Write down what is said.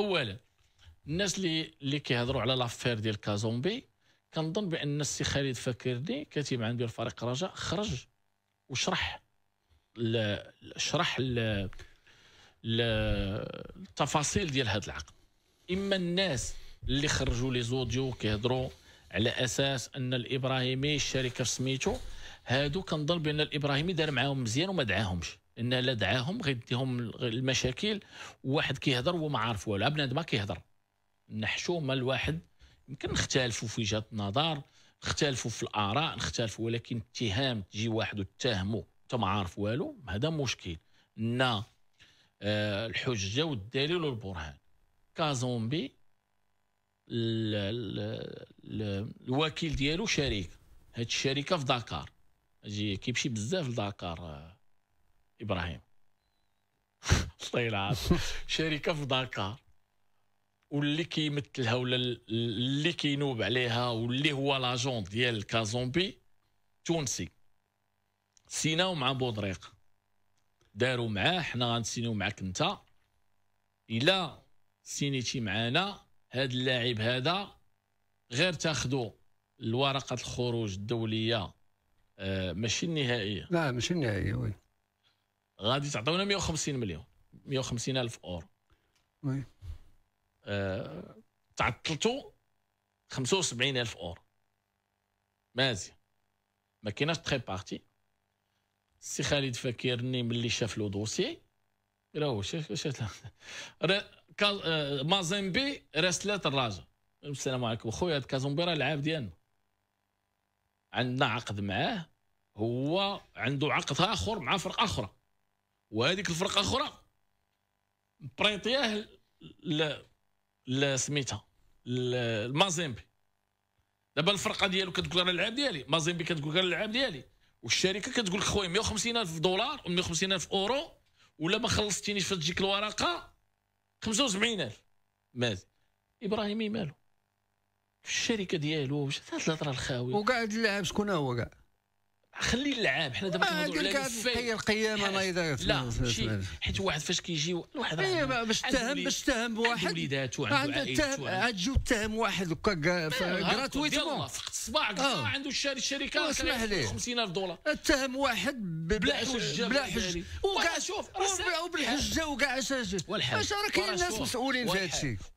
اولا الناس اللي اللي كيهضروا على لافير ديال كازومبي كنظن بان السي خالد فاكرني كاتب عن ديال فريق رجاء خرج وشرح ل... شرح ل... ل... التفاصيل ديال هذا العقد اما الناس اللي خرجوا لي زوديو كيهضروا على اساس ان الابراهيمي الشركه في سميتو هادو كنظن بان الابراهيمي دار معاهم مزيان وما دعاهمش ان لا دعاهم غيديهم المشاكل وواحد كيهضر وما عارف والو بنادم ما كيهضر نحشومه الواحد يمكن نختلفوا في وجهه النظر نختلفوا في الاراء نختلفوا ولكن اتهام تجي واحد وتتهمه انت ما عارف والو هذا مشكل ان آه، الحجه والدليل والبرهان كازومبي الوكيل ديالو شريك هاد الشركه في داكار اجي كيمشي بزاف لداكار آه، ابراهيم الله يلعب شركه في داكار واللي كيمثلها ولا اللي كينوب عليها واللي هو لاجون ديال كازومبي تونسي سيناو مع بودريق داروا معاه حنا غنسينيو معاك انت الا سينيتي معانا هاد اللاعب هذا غير تاخذوا الورقه الخروج الدوليه آه ماشي النهائيه لا ماشي النهائيه وي غادي تعطيونا 150 مليون 150 الف اورو وي آه تعطلتو 75 الف اورو مازيان ما كايناش تخي بارتي السي خالد فاكرني ملي شاف لو دوسي راهو هو شاف شاف آه، مازيمبي راسلات الراجا السلام عليكم خويا هاد كازومبي راه العاب ديالنا عندنا عقد معاه هو عنده عقد اخر مع فرقه اخرى وهذيك الفرقه اخرى بريطياه ل ل سميتها المازيمبي دابا الفرقه ديالو كتقول انا اللعاب ديالي مازيمبي كتقول انا اللعاب ديالي والشركه كتقول لك خويا 150 الف دولار و 150 الف اورو ولا ما خلصتينيش فتجيك الورقه 75 الف مازي ابراهيمي مالو الشركه ديالو واش هاد الهضره الخاويه وكاع هاد اللاعب شكون هو كاع خلي العام حنا دابا كنهضروا على هي القيامه نايضه لا ماشي حيت واحد فاش كيجي واحد راه إيه، باش تهم باش تهم بواحد وليداته وليداتو عنده عائلته غتجيو تهم واحد هكا غراتويتمون فقت صباعك عنده شاري الشركه اسمح لي 50000 دولار تهم واحد بلا حجه بلا حجه وكاع شوف وبالحجه وكاع اش راه كاين ناس مسؤولين في هذا الشيء